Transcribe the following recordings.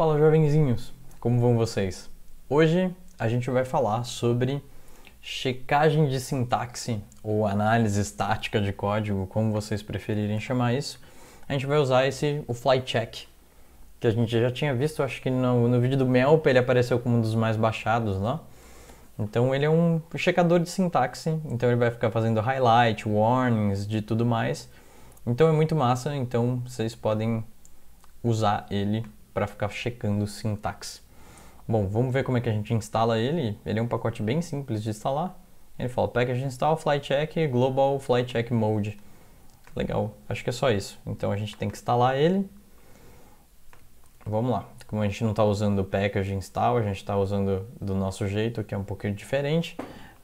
Fala jovenzinhos, como vão vocês? Hoje a gente vai falar sobre checagem de sintaxe ou análise estática de código, como vocês preferirem chamar isso. A gente vai usar esse o fly check, que a gente já tinha visto, acho que no, no vídeo do Melp ele apareceu como um dos mais baixados lá. Né? Então ele é um checador de sintaxe, então ele vai ficar fazendo highlight, warnings, de tudo mais. Então é muito massa, então vocês podem usar ele para ficar checando sintaxe. Bom, vamos ver como é que a gente instala ele. Ele é um pacote bem simples de instalar. Ele fala package install flycheck global flycheck mode. Legal, acho que é só isso. Então a gente tem que instalar ele. Vamos lá. Como a gente não está usando o package install, a gente está usando do nosso jeito, que é um pouquinho diferente,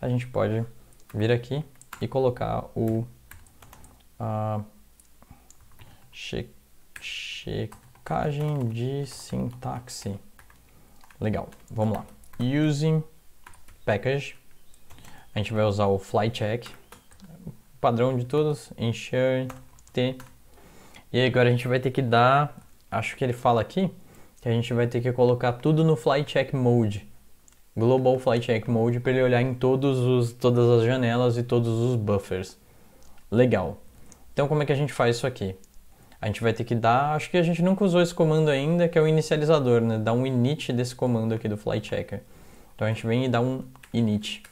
a gente pode vir aqui e colocar o uh, ah, check, check checagem de sintaxe. Legal, vamos lá. Using package. A gente vai usar o flycheck, padrão de todos, ensure t. E agora a gente vai ter que dar, acho que ele fala aqui, que a gente vai ter que colocar tudo no flycheck mode. Global flycheck mode para ele olhar em todos os, todas as janelas e todos os buffers. Legal. Então como é que a gente faz isso aqui? a gente vai ter que dar, acho que a gente nunca usou esse comando ainda, que é o inicializador, né? Dar um init desse comando aqui do flychecker. Então a gente vem e dá um init.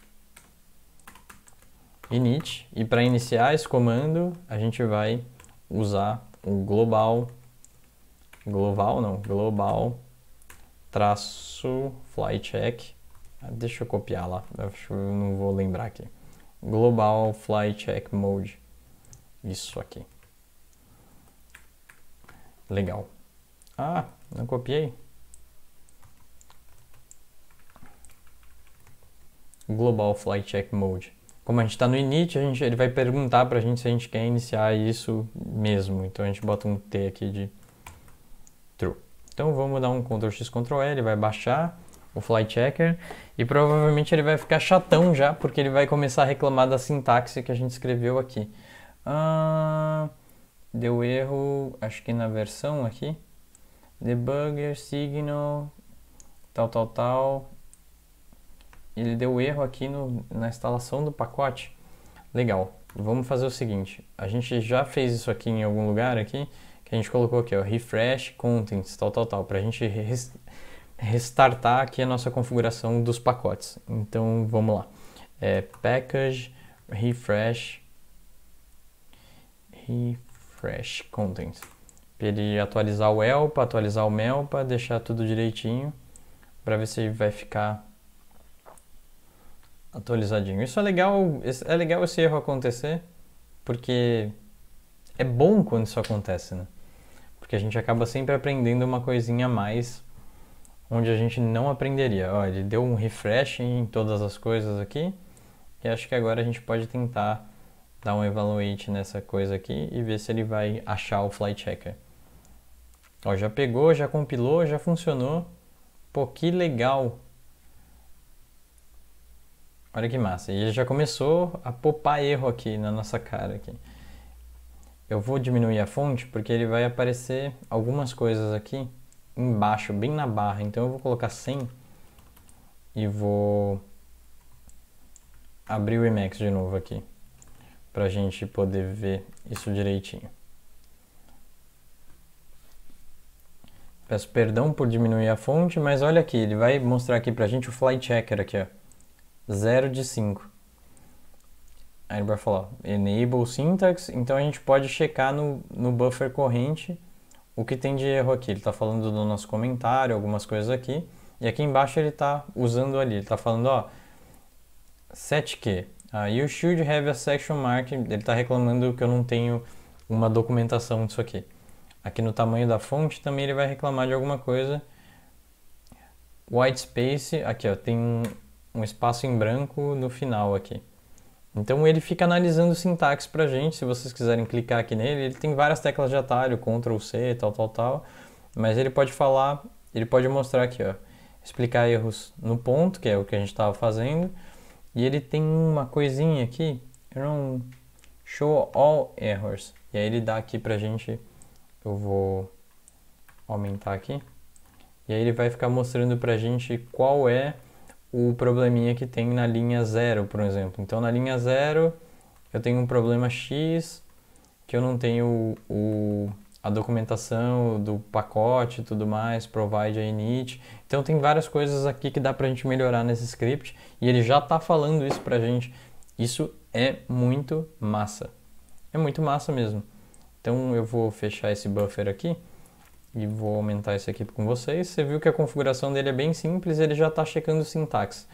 Init, e para iniciar esse comando, a gente vai usar o global, global não, global, traço, flycheck, ah, deixa eu copiar lá, eu não vou lembrar aqui, global flycheck mode, isso aqui. Legal. Ah, não copiei. Global Flight Check Mode. Como a gente está no init, a gente, ele vai perguntar para a gente se a gente quer iniciar isso mesmo. Então a gente bota um T aqui de true. Então vamos dar um Ctrl X, Ctrl L, ele vai baixar o Flight Checker e provavelmente ele vai ficar chatão já, porque ele vai começar a reclamar da sintaxe que a gente escreveu aqui. Ah... Uh deu erro, acho que na versão aqui, debugger, signal, tal, tal, tal, ele deu erro aqui no, na instalação do pacote. Legal, vamos fazer o seguinte, a gente já fez isso aqui em algum lugar aqui, que a gente colocou aqui, ó, refresh contents, tal, tal, tal, para a gente res, restartar aqui a nossa configuração dos pacotes. Então, vamos lá. É package, refresh, refresh Refresh Content. Pra ele atualizar o ELPA, atualizar o MELPA, deixar tudo direitinho para ver se vai ficar atualizadinho. Isso é legal, é legal esse erro acontecer, porque é bom quando isso acontece, né? Porque a gente acaba sempre aprendendo uma coisinha a mais onde a gente não aprenderia. Ó, ele deu um refresh em todas as coisas aqui e acho que agora a gente pode tentar dar um evaluate nessa coisa aqui e ver se ele vai achar o flight checker. Ó, já pegou, já compilou, já funcionou. Pô, que legal! Olha que massa. E já começou a popar erro aqui na nossa cara aqui. Eu vou diminuir a fonte porque ele vai aparecer algumas coisas aqui embaixo, bem na barra. Então eu vou colocar 100 e vou abrir o Emacs de novo aqui para a gente poder ver isso direitinho. Peço perdão por diminuir a fonte, mas olha aqui, ele vai mostrar aqui para a gente o fly checker aqui, ó. 0 de 5. Aí ele vai falar, enable syntax, então a gente pode checar no, no buffer corrente o que tem de erro aqui. Ele está falando do nosso comentário, algumas coisas aqui. E aqui embaixo ele está usando ali, ele está falando, ó, 7Q, Uh, ah, you should have a section mark. Ele está reclamando que eu não tenho uma documentação disso aqui. Aqui no tamanho da fonte também ele vai reclamar de alguma coisa. White space, aqui ó, tem um, espaço em branco no final aqui. Então ele fica analisando sintaxe para gente, se vocês quiserem clicar aqui nele, ele tem várias teclas de atalho, Ctrl C, tal, tal, tal, mas ele pode falar, ele pode mostrar aqui, ó, explicar erros no ponto, que é o que a gente estava fazendo, e ele tem uma coisinha aqui, show all errors. E aí ele dá aqui pra gente, eu vou aumentar aqui. E aí ele vai ficar mostrando pra gente qual é o probleminha que tem na linha 0, por exemplo. Então na linha 0 eu tenho um problema X que eu não tenho o, o a documentação do pacote e tudo mais, provide a init. Então tem várias coisas aqui que dá para a gente melhorar nesse script e ele já está falando isso para a gente. Isso é muito massa. É muito massa mesmo. Então eu vou fechar esse buffer aqui e vou aumentar esse aqui com vocês. Você viu que a configuração dele é bem simples, ele já está checando sintaxe.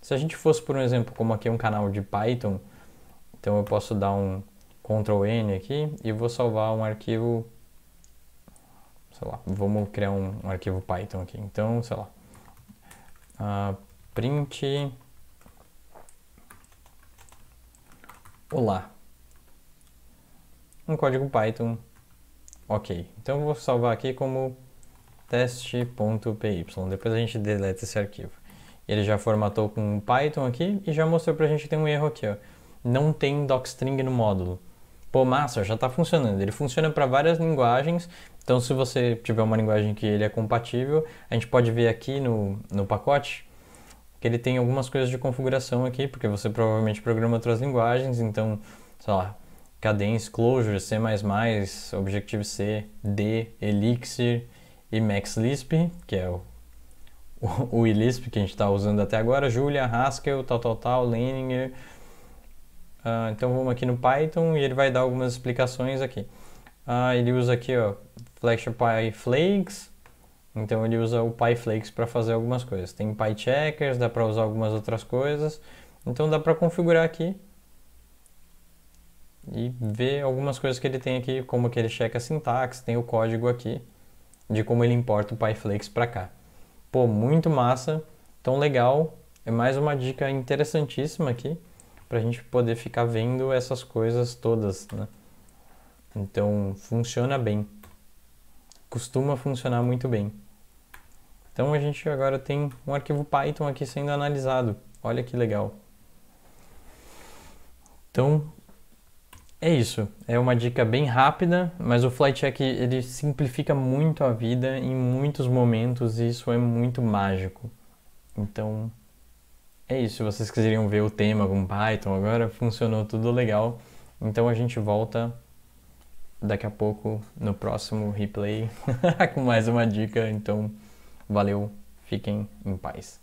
Se a gente fosse, por um exemplo, como aqui é um canal de Python, então eu posso dar um Ctrl N aqui e vou salvar um arquivo sei lá, vamos criar um, um arquivo Python aqui. Então, sei lá, uh, print olá, um código Python, ok. Então, vou salvar aqui como teste.py, depois a gente deleta esse arquivo. Ele já formatou com Python aqui e já mostrou pra gente que tem um erro aqui, ó. Não tem docstring no módulo. Pô, massa, já está funcionando. Ele funciona para várias linguagens. Então, se você tiver uma linguagem que ele é compatível, a gente pode ver aqui no, no pacote que ele tem algumas coisas de configuração aqui, porque você provavelmente programa outras linguagens. Então, sei lá, Cadence, Clojure, C++, Objective-C, D, Elixir e MaxLisp, que é o, o, o ILISP que a gente está usando até agora, Julia, Haskell, tal, tal, tal, Leninger... Uh, então vamos aqui no Python e ele vai dar algumas explicações aqui. Uh, ele usa aqui ó, Flasher Py Flakes, então ele usa o PyFlakes para fazer algumas coisas. Tem PyCheckers dá para usar algumas outras coisas. Então dá para configurar aqui e ver algumas coisas que ele tem aqui, como que ele checa a sintaxe, tem o código aqui de como ele importa o PyFlakes para cá. Pô, muito massa, tão legal, é mais uma dica interessantíssima aqui para a gente poder ficar vendo essas coisas todas, né? Então funciona bem, costuma funcionar muito bem. Então a gente agora tem um arquivo Python aqui sendo analisado. Olha que legal. Então é isso. É uma dica bem rápida, mas o flight check ele simplifica muito a vida em muitos momentos e isso é muito mágico. Então é isso. Se vocês quiserem ver o tema com Python agora, funcionou tudo legal. Então a gente volta daqui a pouco no próximo replay com mais uma dica. Então, valeu, fiquem em paz.